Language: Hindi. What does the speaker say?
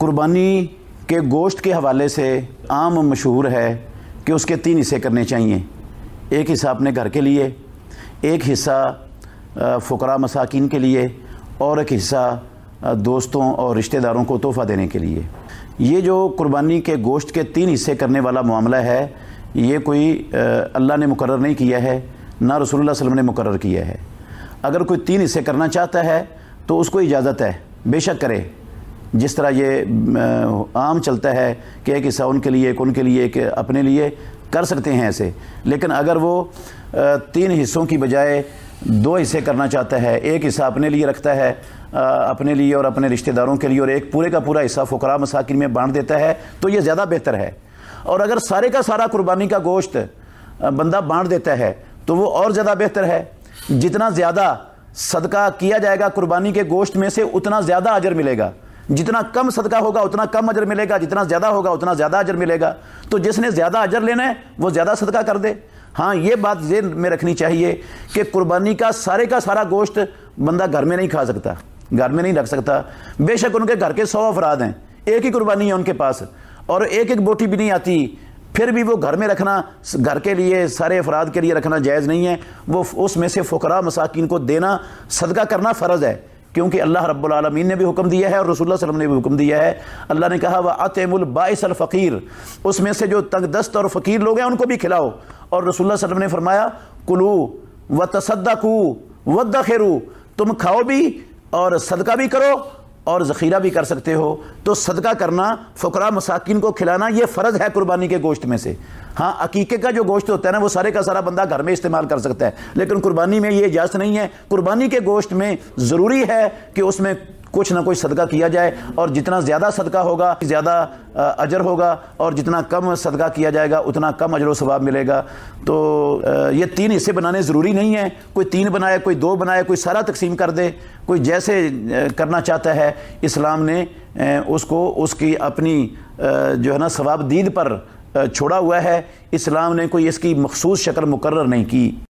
कुर्बानी के गोश्त के हवाले से आम मशहूर है कि उसके तीन हिस्से करने चाहिए एक हिस्सा अपने घर के लिए एक हिस्सा फ़करा मसाकिन के लिए और एक हिस्सा दोस्तों और रिश्तेदारों को तोहफ़ा देने के लिए ये जो कुर्बानी के गोश्त के तीन हिस्से करने वाला मामला है ये कोई अल्लाह ने मुकर नहीं किया है ना रसूल वसम ने मुकर किया है अगर कोई तीन हिस्से करना चाहता है तो उसको इजाज़त है बेशक करे जिस तरह ये आम चलता है कि एक हिस्सा उनके लिए एक उनके लिए एक अपने लिए कर सकते हैं ऐसे लेकिन अगर वो तीन हिस्सों की बजाय दो हिस्से करना चाहता है एक हिस्सा अपने लिए रखता है अपने लिए और अपने रिश्तेदारों के लिए और एक पूरे का पूरा हिस्सा फकर मसाकिन में बांट देता है तो ये ज़्यादा बेहतर है और अगर सारे का सारा कुर्बानी का गोश्त बंदा बांट देता है तो वो और ज़्यादा बेहतर है जितना ज़्यादा सदका किया जाएगा कुर्बानी के गोश्त में से उतना ज़्यादा अजर मिलेगा जितना कम सदका होगा उतना कम अजर मिलेगा जितना ज़्यादा होगा उतना ज़्यादा अजर मिलेगा तो जिसने ज़्यादा अजर लेना है वो ज़्यादा सदका कर दे हाँ ये बात जेन में रखनी चाहिए कि कुर्बानी का सारे का सारा गोश्त बंदा घर में नहीं खा सकता घर में नहीं रख सकता बेशक उनके घर के सौ अफराद हैं एक ही कुर्बानी है उनके पास और एक एक बोटी भी नहीं आती फिर भी वो घर में रखना घर के लिए सारे अफराद के लिए रखना जायज़ नहीं है वो उसमें से फ़करा मसाकिन को देना सदका करना फ़र्ज़ है क्योंकि अल्लाह रब्लमीन ने भी हुक्म दिया है और रसोल्ला वसलम ने भी हुक्म दिया है अल्लाह ने कहा वह अतमुलबाइस फ़कीर उसमें से जो तंगदस्त और फ़कीर लोग हैं उनको भी खिलाओ और रसोल्ला वसलम ने फरमाया कुलू व तसदा कू खेरू तुम खाओ भी और सदका भी करो और ज़ख़ीरा भी कर सकते हो तो सदका करना फ़करा मसाकिन को खिलाना ये फ़र्ज़ है कुर्बानी के गोश्त में से हाँ अकीके का जो गोश्त होता है ना वो सारे का सारा बंदा घर में इस्तेमाल कर सकता है लेकिन कुर्बानी में ये इजाज़त नहीं है कुर्बानी के गोश्त में ज़रूरी है कि उसमें कुछ ना कुछ सदका किया जाए और जितना ज़्यादा सदका होगा ज़्यादा अजर होगा और जितना कम सदका किया जाएगा उतना कम अजर सवाब मिलेगा तो ये तीन हिस्से बनाने ज़रूरी नहीं है कोई तीन बनाए कोई दो बनाए कोई सारा तकसीम कर दे कोई जैसे करना चाहता है इस्लाम ने उसको उसकी अपनी जो है ना सवाब दीद पर छोड़ा हुआ है इस्लाम ने कोई इसकी मखसूस शक्ल मुकर नहीं की